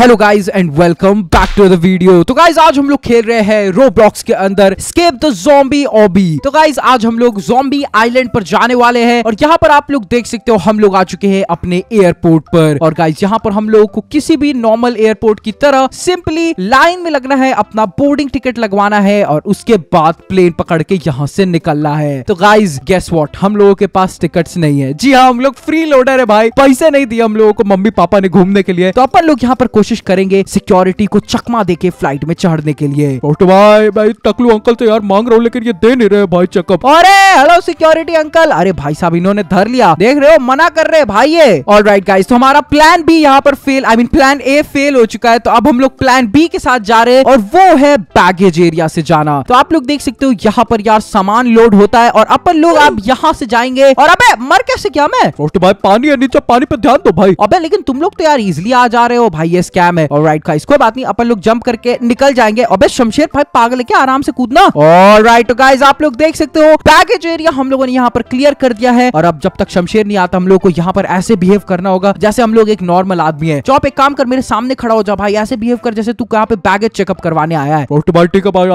hello guys and welcome back to the video तो guys आज हम लोग खेल रहे हैं रोब्लॉक्स के अंदर स्केप द जोम्बी ओबी तो गाइस आज हम लोग जोम्बी आइलैंड पर जाने वाले हैं और यहाँ पर आप लोग देख सकते हो हम लोग आ चुके हैं अपने एयरपोर्ट पर और गाइस यहाँ पर हम लोगों को किसी भी नॉर्मल एयरपोर्ट की तरह सिंपली लाइन में लगना है अपना बोर्डिंग टिकट लगवाना है और उसके बाद प्लेन पकड़ के यहाँ से निकलना है तो गाइज गेस वॉट हम लोगों के पास टिकट नहीं है जी हाँ हम लोग फ्री लोडर है भाई पैसे नहीं दिए हम लोगों को मम्मी पापा ने घूमने के लिए तो अपन लोग यहाँ पर कोशिश कोशिश करेंगे सिक्योरिटी को चकमा दे के फ्लाइट में चढ़ने के लिए तो भाई भाई टकलू अंकल तो यार मांग रहा हूँ लेकिन ये दे नहीं रहे भाई चेकअप अरे हेलो सिक्योरिटी अंकल अरे भाई साहब इन्होंने धर लिया देख रहे हो मना कर रहे भाई ये ऑल राइट गाइस तो हमारा प्लान भी यहाँ पर fail I mean plan A fail हो चुका है तो अब हम लोग प्लान बी के साथ जा रहे हैं और वो है बैगेज एरिया से जाना तो आप लोग देख सकते हो यहाँ पर यार सामान लोड होता है और अपन लोग आप यहाँ से जाएंगे और अबे मर कैसे क्या मैं तो भाई पानी है नीचे पानी पे ध्यान दो भाई अबे लेकिन तुम लोग तो यार इजिली आ जा रहे हो भाई ये स्कैम है और राइट गाइस कोई बात नहीं अपन लोग जंप करके निकल जाएंगे और बस शमशेर भाई पागल है क्या आराम से कूदना और राइट गाइज आप लोग देख सकते हो पैकेज एरिया हम लोगों ने यहाँ पर क्लियर कर दिया है और अब जब तक शमशेर नहीं आता हम लोग को यहाँ पर ऐसे बिहेव करना होगा जैसे हम लोग एक नॉर्मल आदमी है चौप एक काम कर मेरे सामने खड़ा हो जा भाई ऐसे बिहेव कर जैसे तू कहा बैगेज चेकअप करवाने आया है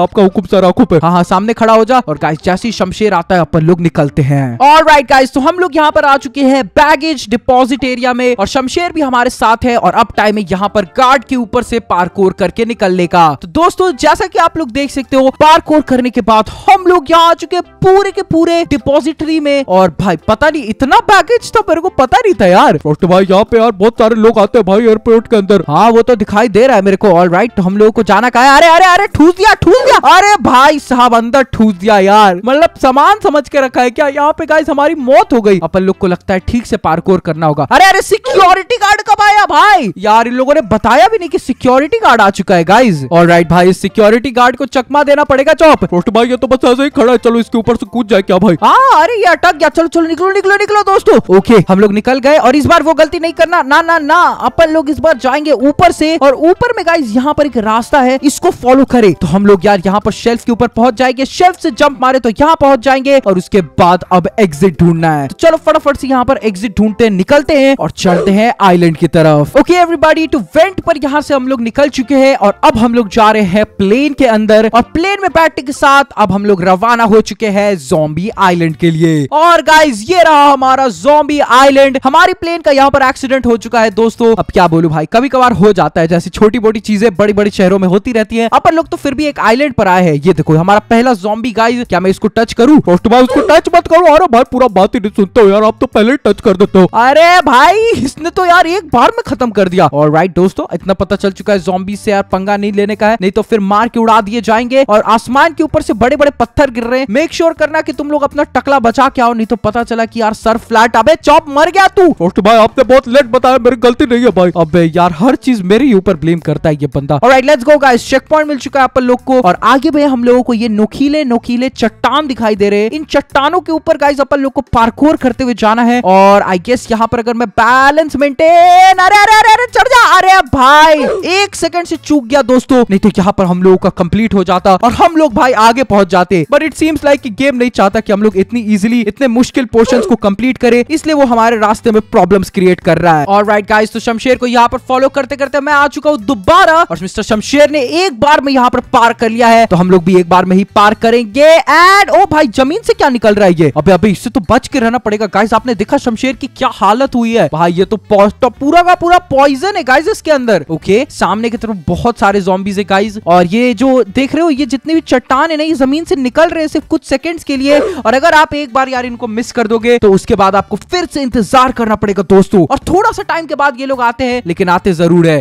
आपका हुक्म सर हुकुम है हाँ हाँ सामने खड़ा हो जा और गाइस जैसे ही शमशेर आता है अपन लोग निकलते हैं और राइट गाइस तो हम लोग यहाँ पर आ चुके हैं बैगेज डिपॉजिट एरिया में और शमशेर भी हमारे साथ है और अब टाइम है यहाँ पर गार्ड के ऊपर से पार्कोर करके निकलने का तो दोस्तों जैसा कि आप लोग देख सकते हो पार्कोर करने के बाद हम लोग यहाँ आ चुके पूरे के पूरे डिपोजिटरी में और भाई पता नहीं इतना पैकेज था मेरे को पता नहीं था यार तो भाई यहाँ पे यार बहुत सारे लोग आते हैं भाई एयरपोर्ट के अंदर हाँ वो तो दिखाई दे रहा है मेरे को ऑल राइट तो हम लोगों को जाना कहा अरे अरे अरे ठूस दिया ठूस दिया अरे भाई साहब अंदर ठूस दिया यार मतलब सामान समझ के रखा है क्या यहाँ पे गाइस हमारी मौत हो गई अपन लोग को लगता है ठीक से पार्कोर करना होगा अरे अरे सिक्योरिटी गार्ड कब आया भाई यार इन लोगों ने बताया भी नहीं कि सिक्योरिटी गार्ड आ चुका है गाइज और राइट भाई सिक्योरिटी गार्ड को चकमा देना पड़ेगा चौप पोस्ट भाई ये तो बस ऐसे ही खड़ा है चलो इसके ऊपर से कूद जाए क्या भाई हाँ अरे ये अटक गया चलो चलो निकलो निकलो निकलो दोस्तों ओके हम लोग निकल गए और इस बार वो गलती नहीं करना ना ना ना अपन लोग इस बार जाएंगे ऊपर से और ऊपर में गाइज यहाँ पर एक रास्ता है इसको फॉलो करे तो हम लोग यार यहाँ पर शेल्फ के ऊपर पहुंच जाएंगे शेल्फ से जंप मारे तो यहाँ पहुंच जाएंगे और उसके बाद अब एग्जिट ढूंढना है तो चलो फटाफट से यहाँ पर एग्जिट ढूंढते निकलते हैं और चढ़ते हैं आईलैंड की तरफ okay everybody to wait tent पर यहाँ से हम लोग निकल चुके हैं और अब हम लोग जा रहे हैं प्लेन के अंदर और प्लेन में बैठने के साथ अब हम लोग रवाना हो चुके हैं जोम्बी आइलैंड के लिए और गाइज ये रहा हमारा जोम्बी आइलैंड हमारी प्लेन का यहाँ पर एक्सीडेंट हो चुका है दोस्तों अब क्या बोलू भाई कभी कभार हो जाता है जैसे छोटी मोटी चीजें बड़ी बड़ी शहरों में होती रहती है अपन लोग तो फिर भी एक आइलैंड पर आए हैं ये देखो हमारा पहला जोम्बी गाइज क्या मैं इसको टच करूँ फर्स्ट बार उसको टच मत करो अरे भाई पूरा बात ही नहीं सुनते हो यार आप तो पहले टच कर देते हो अरे भाई इसने तो यार एक बार में खत्म कर दिया और राइट दोस्त दोस्तों इतना पता चल चुका है जॉम्बी से यार पंगा नहीं लेने का है नहीं तो फिर मार के उड़ा दिए जाएंगे और आसमान के ऊपर से बड़े बड़े पत्थर गिर रहे हैं मेक श्योर करना की तुम लोग अपना टकला बचा के आओ नहीं तो पता चला की यार सर फ्लैट अब चौप मर गया तू भाई आपने बहुत लेट बताया मेरी गलती नहीं है भाई अब यार हर चीज मेरे ऊपर ब्लेम करता है ये बंदा और let's go guys checkpoint मिल चुका है अपन लोग को और आगे भाई हम लोगों को ये नोकीले नोकीले चट्टान दिखाई दे रहे हैं इन चट्टानों के ऊपर गाइस अपन लोग को पार्कोर करते हुए जाना है और आई गेस यहाँ पर अगर मैं बैलेंस मेंटेन अरे अरे अरे अरे चढ़ जा अरे भाई एक सेकंड से चूक गया दोस्तों नहीं तो यहाँ पर हम लोगों का कंप्लीट हो जाता और हम लोग भाई आगे पहुंच जाते बट इट सीम्स लाइक कि गेम नहीं चाहता कि हम लोग इतनी इजिली इतने मुश्किल पोर्शन को कम्प्लीट करें इसलिए वो हमारे रास्ते में प्रॉब्लम क्रिएट कर रहा है और राइट गाइज तो शमशेर को यहाँ पर फॉलो करते करते मैं आ चुका हूँ दोबारा और मिस्टर शमशेर ने एक बार में यहाँ पर पार कर लिया है तो हम लोग भी एक बार में ही पार करेंगे एंड ओ oh भाई जमीन से क्या निकल रहा है ये अभी अभी इससे तो बच के रहना पड़ेगा गाइस आपने देखा शमशेर की क्या हालत हुई है भाई ये तो, तो पूरा का पूरा पॉइजन है गाइस इसके अंदर ओके सामने की तरफ बहुत सारे जॉम्बीज है गाइज और ये जो देख रहे हो ये जितने भी चट्टान है ना ये जमीन से निकल रहे हैं सिर्फ कुछ सेकंड्स के लिए और अगर आप एक बार यार इनको मिस कर दोगे तो उसके बाद आपको फिर से इंतजार करना पड़ेगा दोस्तों और थोड़ा सा टाइम के बाद ये लोग आते हैं लेकिन आते जरूर है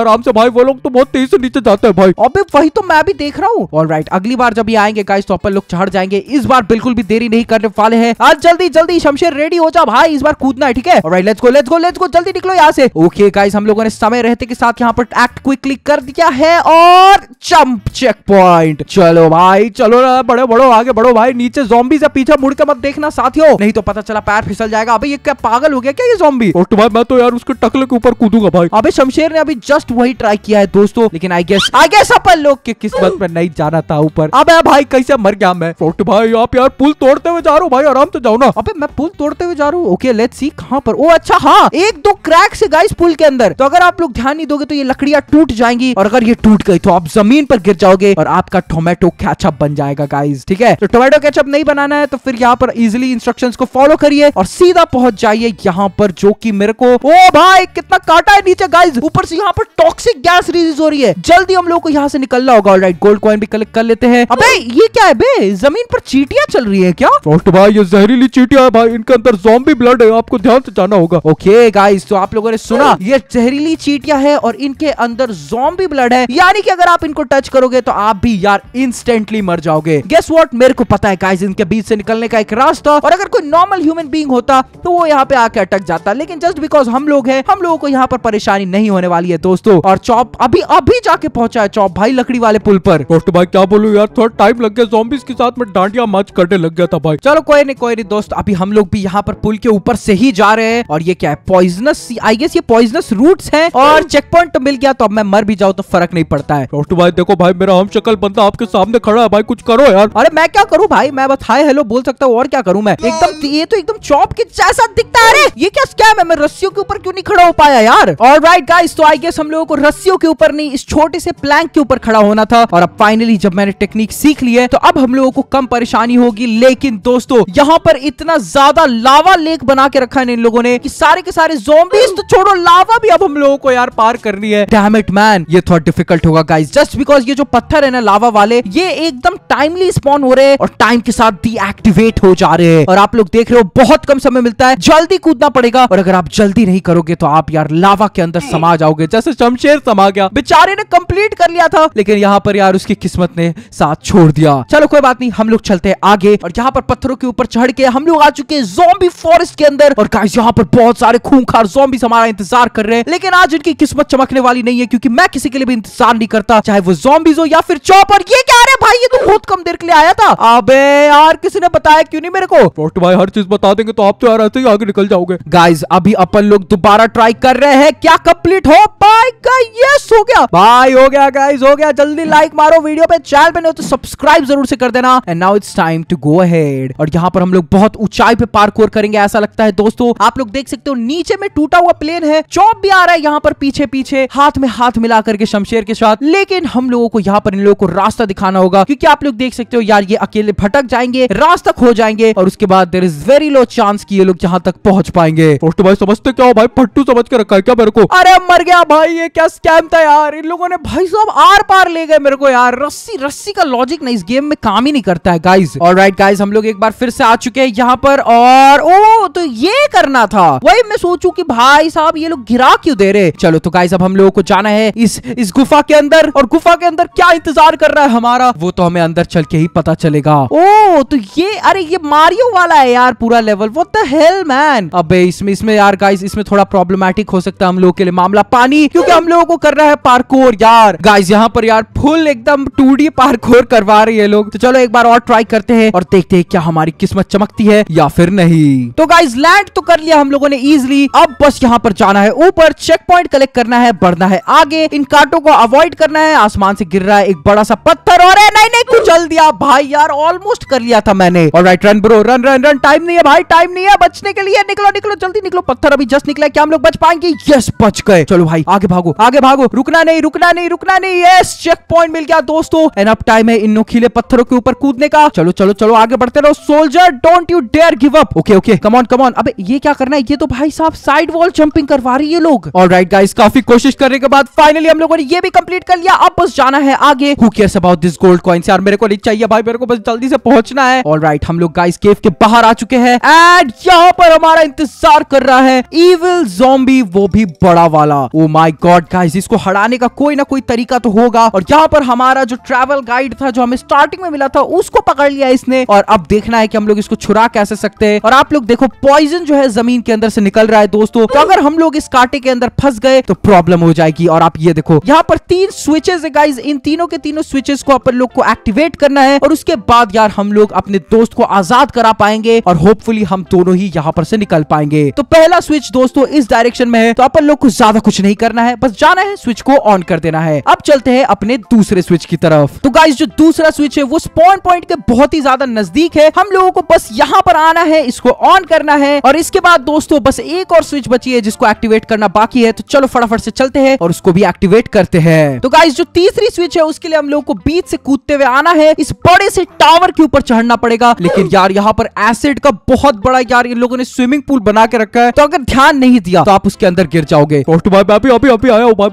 आराम से भाई वो लोग तो बहुत तेज से नीचे जाते हैं भाई अबे वही तो मैं भी देख रहा हूँ और राइट अगली बार जब ये आएंगे गाइस तो अपन लोग चढ़ जाएंगे इस बार बिल्कुल भी देरी नहीं करने वाले हैं आज जल्दी जल्दी शमशेर रेडी हो जा भाई इस बार कूदना है ठीक है right let's let's go let's go जल्दी निकलो यहाँ से ओके गाइस हम लोगों ने समय रहे कहते के साथ यहाँ पर एक्ट क्विकली कर दिया है और चंप चेक पॉइंट चलो भाई चलो ना बड़े बड़ो आगे बढ़ो भाई नीचे जोम्बी से पीछे मुड़ के मत देखना साथियों नहीं तो पता चला पैर फिसल जाएगा अभी ये क्या पागल हो गया क्या ये जोम्बी और तुम्हारे मैं तो यार उसके टकले के ऊपर कूदूंगा भाई अभी शमशेर ने अभी जस्ट वही ट्राई किया है दोस्तों लेकिन आई गेस आई गेस अपन लोग की किस्मत में नहीं जाना था ऊपर अब भाई कैसे मर गया मैं फोर्ट तो भाई आप यार पुल तोड़ते हुए जा रहा हूँ भाई आराम से जाओ ना अबे मैं पुल तोड़ते हुए जा रहा हूँ ओके लेट्स सी कहाँ पर ओ अच्छा हाँ एक दो क्रैक से गाइस पुल के अंदर तो अगर आप लोग ध्यान नहीं दोगे तो ये लकड़ियां टूट जाएंगी और अगर ये टूट गई तो आप जमीन पर गिर जाओगे और आपका टोमेटो कैचअप बन जाएगा गाइज ठीक है तो टोमेटो कैचअप नहीं बनाना है तो फिर यहाँ पर इजिली इंस्ट्रक्शन को फॉलो करिए और सीधा पहुंच जाइए यहाँ पर जो की मेरे को ओ भाई कितना काटा है नीचे गाइज ऊपर से यहाँ पर टॉक्सिक गैस रिलीज हो रही है जल्दी हम लोग को यहाँ से निकलना होगा ऑलराइट गोल्ड कॉइन भी कलेक्ट कर लेते हैं अबे ये क्या है बे जमीन पर चीटियां चल रही है क्या तो भाई ये जहरीली चीटियां है भाई इनके अंदर जॉम्बी ब्लड है आपको ध्यान से जाना होगा ओके गाइस तो आप लोगों ने सुना ये जहरीली चीट क्या है और इनके अंदर जोम्बी ब्लड है यानी कि अगर आप इनको टच करोगे तो आप भी यार इंस्टेंटली मर जाओगे गेस वॉट मेरे को पता है गाइज इनके बीच से निकलने का एक रास्ता और अगर कोई नॉर्मल ह्यूमन बींग होता तो वो यहाँ पे आके अटक जाता लेकिन जस्ट बिकॉज हम लोग है हम लोगों को यहाँ पर परेशानी नहीं होने वाली है दोस्तों और चौप अभी अभी जाके पहुंचा है चौप भाई लकड़ी वाले पुल पर दोस्त भाई क्या बोलू यार थोड़ा टाइम लग गया जोम्बिस के साथ में डांडिया माच करने लग गया था भाई चलो कोई नहीं कोई नहीं दोस्त अभी हम लोग भी यहाँ पर पुल के ऊपर से ही जा रहे हैं और ये क्या है पॉइजनस आई गेस ये पॉइजनस रूट है और और चेक पॉइंट तो मिल गया तो अब मैं मर भी जाऊँ तो फर्क नहीं पड़ता है रोस्टू भाई देखो भाई मेरा हम शक्ल बनता आपके सामने खड़ा है भाई कुछ करो यार अरे मैं क्या करूँ भाई मैं बस हाई हेलो बोल सकता हूँ और क्या करूँ मैं एकदम ये तो एकदम चौप के जैसा दिखता है ये क्या स्कैम है मैं रस्सियों के ऊपर क्यों नहीं खड़ा हो पाया यार और राइट गाइस तो आई गेस हम लोगों को रस्सियों के ऊपर नहीं इस छोटे से प्लैंक के ऊपर खड़ा होना था और अब फाइनली जब मैंने टेक्निक सीख ली है तो अब हम लोगों को कम परेशानी होगी लेकिन दोस्तों यहाँ पर इतना ज्यादा लावा लेक बना के रखा है इन लोगों ने कि सारे के सारे जोम्बीज तो छोड़ो लावा भी अब हम लोगों को यार यार पार करनी है डैम इट मैन ये थोड़ा डिफिकल्ट होगा गाइस जस्ट बिकॉज ये जो पत्थर है ना लावा वाले ये एकदम टाइमली स्पॉन हो रहे हैं और टाइम के साथ डीएक्टिवेट हो जा रहे हैं और आप लोग देख रहे हो बहुत कम समय मिलता है जल्दी कूदना पड़ेगा और अगर आप जल्दी नहीं करोगे तो आप यार लावा के अंदर समा जाओगे जैसे शमशेर समा गया बेचारे ने कंप्लीट कर लिया था लेकिन यहाँ पर यार उसकी किस्मत ने साथ छोड़ दिया चलो कोई बात नहीं हम लोग चलते हैं आगे और यहाँ पर पत्थरों के ऊपर चढ़ के हम लोग आ चुके हैं जोम्बी फॉरेस्ट के अंदर और गाइस यहाँ पर बहुत सारे खूंखार जोम्बी हमारा इंतजार कर रहे हैं लेकिन आज इनकी मेरी किस्मत चमकने वाली नहीं है क्योंकि मैं किसी के लिए भी इंतजार नहीं करता चाहे वो जॉम्बीज हो या फिर चौपर ये क्या रहे भाई ये तो बहुत कम देर के लिए आया था अबे यार किसी ने बताया क्यों नहीं मेरे को पोस्ट भाई हर चीज बता देंगे तो आप तो यार ऐसे ही आगे निकल जाओगे गाइज अभी अपन लोग दोबारा ट्राई कर रहे हैं क्या कम्प्लीट हो पाएगा यस हो गया भाई हो गया गाइज हो गया जल्दी लाइक मारो वीडियो पे चैनल पे नहीं तो सब्सक्राइब जरूर से कर देना and now it's time to go ahead और यहाँ पर हम लोग बहुत ऊंचाई पे पार्कोर करेंगे ऐसा लगता है दोस्तों आप लोग देख सकते हो नीचे में टूटा हुआ प्लेन है चौप भी आ रहा है यहाँ पर पीछे पीछे हाथ में हाथ मिला करके शमशेर के साथ लेकिन हम लोगों को यहाँ पर इन लोगों को रास्ता दिखाना होगा क्योंकि आप लोग देख सकते हो यार ये अकेले भटक जाएंगे रास्ता खो जाएंगे और उसके बाद there is very low chance की ये लोग यहाँ तक पहुंच पाएंगे तो भाई समझते क्या हो भाई फट्टू समझ के रखा है क्या मेरे को अरे मर गया भाई ये क्या स्कैम था यार इन लोगों ने भाई साहब आर पार ले गए मेरे को यार रस्सी रस्सी का लॉजिक ना इस गेम में काम ही नहीं करता है गाइज और राइट गाइज हम लोग एक बार फिर से आ चुके हैं यहाँ पर और ओ तो ये करना था वही मैं सोचू की भाई साहब ये लोग गिरा क्यों दे रहे चलो चलो तो गाइस अब हम लोगों को जाना है इस इस गुफा के अंदर और गुफा के अंदर क्या इंतजार कर रहा है हमारा वो तो हमें अंदर चल के ही पता चलेगा ओ तो ये अरे ये मारियो वाला है यार पूरा लेवल वो द हेल मैन अबे इसमें इसमें यार गाइस इसमें थोड़ा प्रॉब्लमेटिक हो सकता है हम लोगों के लिए मामला पानी क्योंकि हम लोगों को करना है पार्कोर यार गाइस यहाँ पर यार फुल एकदम टू पार्कोर करवा रही है लोग तो चलो एक बार और ट्राई करते हैं और देखते हैं क्या हमारी किस्मत चमकती है या फिर नहीं तो गाइज लैंड तो कर लिया हम लोगों ने इजिली अब बस यहाँ पर जाना है ऊपर चेक पॉइंट कलेक्ट कार्य करना है बढ़ना है आगे इन कांटों को अवॉइड करना है आसमान से गिर रहा है एक बड़ा सा पत्थर और है नहीं नहीं कुछ जल दिया भाई यार ऑलमोस्ट कर लिया था मैंने और right run bro run run run time नहीं है भाई टाइम नहीं है बचने के लिए निकलो निकलो जल्दी निकलो पत्थर अभी जस्ट निकला क्या हम लोग बच पाएंगे यस बच गए चलो भाई आगे भागो आगे भागो रुकना नहीं रुकना नहीं रुकना नहीं यस चेक पॉइंट मिल गया दोस्तों एंड अब टाइम है इन नोखीले पत्थरों के ऊपर कूदने का चलो चलो चलो आगे बढ़ते रहो soldier don't you dare give up okay okay come on come on अब ये क्या करना है ये तो भाई साहब साइड वॉल जंपिंग करवा रही है लोग और राइट गाइस काफी कोशिश करने के बाद फाइनली हम लोगों ने ये भी कंप्लीट कर लिया अब बस जाना है आगे who cares about this gold coins यार मेरे को नहीं चाहिए भाई मेरे को बस जल्दी से पहुंचना है ऑल राइट हम लोग गाइस केव के बाहर आ चुके हैं एंड यहाँ पर हमारा इंतजार कर रहा है इविल जोम्बी वो भी बड़ा वाला ओ माय गॉड गाइस इसको हराने का कोई ना कोई तरीका तो होगा और यहाँ पर हमारा जो ट्रेवल गाइड था जो हमें स्टार्टिंग में मिला था उसको पकड़ लिया इसने और अब देखना है कि हम लोग इसको छुरा कैसे सकते हैं और आप लोग देखो पॉइजन जो है जमीन के अंदर से निकल रहा है दोस्तों तो अगर हम लोग इस कांटे के अंदर फंस गए तो प्रॉब्लम हो जाएगी और आप ये देखो यहाँ पर तीन स्विचेस है गाइज इन तीनों के तीनों स्विचेस को अपन लोग को एक्टिवेट करना है और उसके बाद यार हम लोग अपने दोस्त को आजाद करा पाएंगे और होपफुली हम दोनों ही यहाँ पर से निकल पाएंगे तो पहला स्विच दोस्तों इस डायरेक्शन में है तो अपन लोग को ज्यादा कुछ नहीं करना है बस जाना है स्विच को ऑन कर देना है अब चलते हैं अपने दूसरे स्विच की तरफ तो गाइज जो दूसरा स्विच है वो स्पॉन पॉइंट के बहुत ही ज्यादा नजदीक है हम लोगों को बस यहाँ पर आना है इसको ऑन करना है और इसके बाद दोस्तों बस एक और स्विच बची है जिसको एक्टिवेट करना बाकी है तो चलो चलो फटाफट से चलते हैं और उसको भी एक्टिवेट करते हैं तो गाइस जो तीसरी स्विच है उसके लिए हम लोगों को बीच से कूदते हुए आना है इस बड़े से टावर के ऊपर चढ़ना पड़ेगा लेकिन यार यहाँ पर एसिड का बहुत बड़ा यार इन लोगों ने स्विमिंग पूल बना के रखा है तो अगर ध्यान नहीं दिया तो आप उसके अंदर गिर जाओगे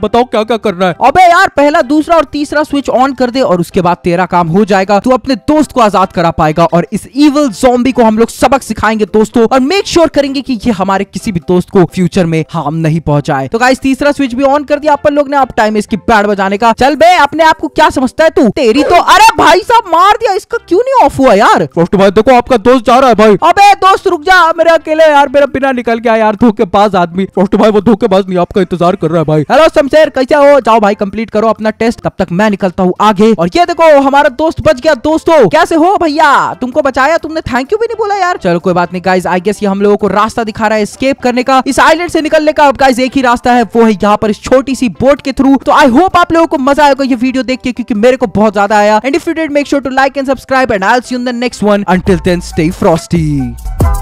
बताओ क्या क्या करना है अब यार पहला दूसरा और तीसरा स्विच ऑन कर दे और उसके बाद तेरा काम हो जाएगा तू अपने दोस्त को आजाद करा पाएगा और इस इवल जोम्बी को हम लोग सबक सिखाएंगे दोस्तों और मेक श्योर करेंगे कि ये हमारे किसी भी दोस्त को फ्यूचर में हार्म नहीं पहुंचाए तो गाइस तीसरा स्विच भी ऑन कर दिया अपन लोग ने अब टाइम इसकी पैड बजाने का चल बे अपने आप को क्या समझता है तू तेरी तो अरे भाई साहब मार दिया इसका क्यों नहीं ऑफ हुआ यार फर्स्ट भाई देखो आपका दोस्त जा रहा है भाई अबे दोस्त रुक जा मेरे अकेले यार मेरा बिना निकल गया यार धोखेबाज आदमी फर्स्ट भाई वो धोखेबाज नहीं आपका इंतजार कर रहा है भाई हेलो शमशेर कैसे हो जाओ भाई कंप्लीट करो अपना टेस्ट तब तक मैं निकलता हूँ आगे और ये देखो हमारा दोस्त बच गया दोस्तों कैसे हो भैया तुमको बचाया तुमने थैंक यू भी नहीं बोला यार चलो कोई बात नहीं गाइज आई गेस ये हम लोगों को रास्ता दिखा रहा है स्केप करने का इस आईलैंड से निकलने का अब गाइज एक ही रास्ता है वो है यहाँ पर इस छोटी सी बोट के थ्रू तो आई होप आप लोगों को मजा आएगा ये वीडियो देख के क्योंकि मेरे को बहुत ज्यादा आया and if you did make sure to like and subscribe and I see in the next one until then stay Frosty